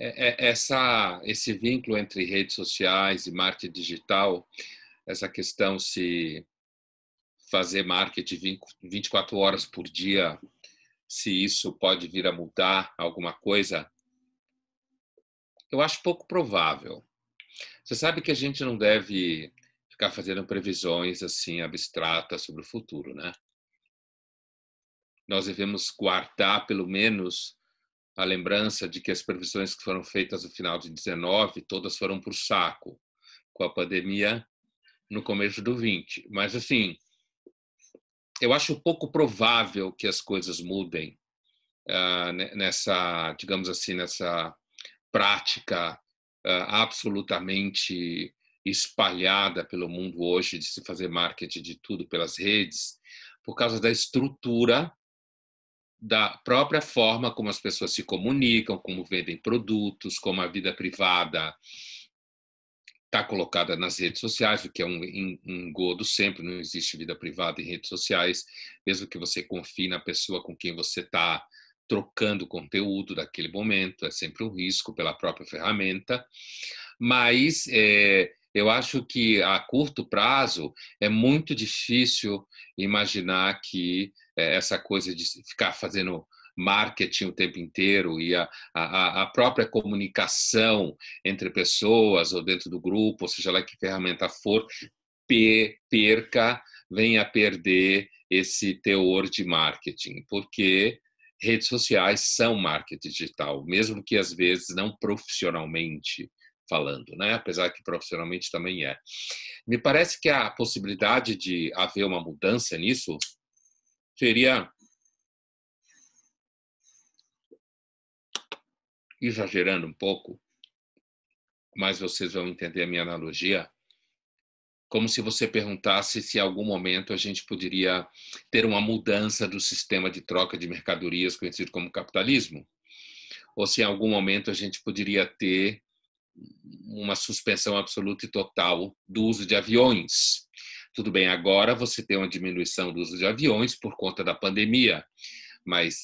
É, é, essa, esse vínculo entre redes sociais e marketing digital, essa questão se fazer marketing 24 horas por dia, se isso pode vir a mudar alguma coisa, eu acho pouco provável. Você sabe que a gente não deve ficar fazendo previsões assim abstratas sobre o futuro, né? Nós devemos guardar pelo menos a lembrança de que as previsões que foram feitas no final de 19 todas foram por saco com a pandemia no começo do 20. Mas assim, eu acho pouco provável que as coisas mudem uh, nessa, digamos assim, nessa prática uh, absolutamente espalhada pelo mundo hoje de se fazer marketing de tudo pelas redes, por causa da estrutura da própria forma como as pessoas se comunicam, como vendem produtos, como a vida privada está colocada nas redes sociais, o que é um engodo sempre, não existe vida privada em redes sociais, mesmo que você confie na pessoa com quem você está trocando conteúdo daquele momento, é sempre um risco pela própria ferramenta, mas é, eu acho que a curto prazo é muito difícil imaginar que eh, essa coisa de ficar fazendo marketing o tempo inteiro e a, a, a, própria comunicação entre pessoas ou dentro do grupo, ou seja lá que ferramenta for, perca, venha perder esse teor de marketing, porque redes sociais são marketing digital, mesmo que às vezes não profissionalmente, falando, né? apesar que profissionalmente também é. Me parece que a possibilidade de haver uma mudança nisso seria. Exagerando um pouco, mas vocês vão entender a minha analogia, como se você perguntasse se em algum momento a gente poderia ter uma mudança do sistema de troca de mercadorias conhecido como capitalismo, ou se em algum momento a gente poderia ter uma suspensão absoluta e total do uso de aviões. Tudo bem, agora você tem uma diminuição do uso de aviões por conta da pandemia, mas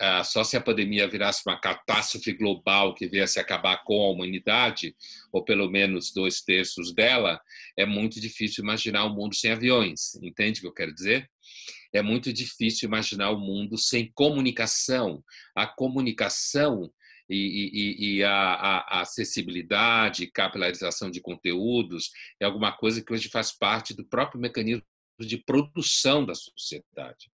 ah, só se a pandemia virasse uma catástrofe global que viesse acabar com a humanidade, ou pelo menos dois terços dela, é muito difícil imaginar o um mundo sem aviões. Entende o que eu quero dizer? É muito difícil imaginar o um mundo sem comunicação. A comunicação e, e, e a, a, acessibilidade, capilarização de conteúdos é alguma coisa que hoje faz parte do próprio mecanismo de produção da sociedade.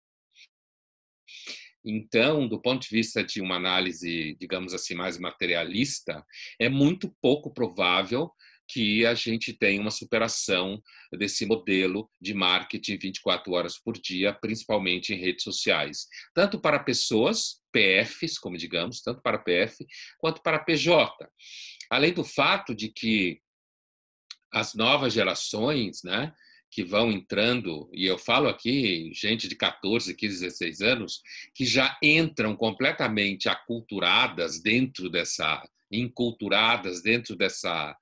Então, do ponto de vista de uma análise, digamos assim, mais materialista, é muito pouco provável que a gente tenha uma superação desse modelo de marketing 24 horas por dia, principalmente em redes sociais, tanto para pessoas PFs, como digamos, tanto para PF quanto para PJ. Além do fato de que as novas gerações, né, que vão entrando, e eu falo aqui gente de 14, 15, 16 anos, que já entram completamente aculturadas dentro dessa, enculturadas dentro dessa,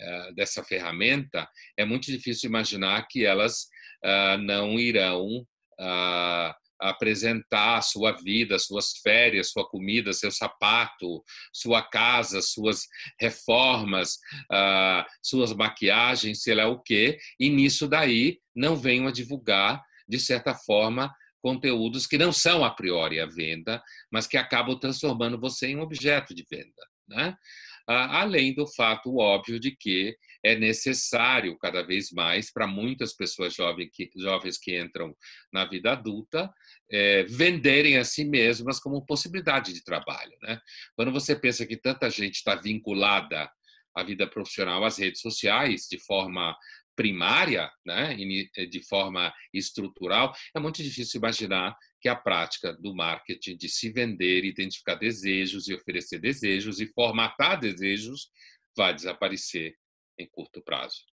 eh, dessa ferramenta, é muito difícil imaginar que elas ah, não irão ah, apresentar sua vida, suas férias, sua comida, seu sapato, sua casa, suas reformas, ah, suas maquiagens, sei lá o quê, e nisso daí não venham a divulgar, de certa forma, conteúdos que não são a priori a venda, mas que acabam transformando você em um objeto de venda. Né? Ah, além do fato óbvio de que é necessário cada vez mais para muitas pessoas jovens que, jovens que entram na vida adulta é, venderem a si mesmas como possibilidade de trabalho. Né? Quando você pensa que tanta gente está vinculada à vida profissional, às redes sociais, de forma primária, né, eh, de forma estrutural, é muito difícil imaginar que a prática do marketing de se vender, identificar desejos e oferecer desejos e formatar desejos vai desaparecer em curto prazo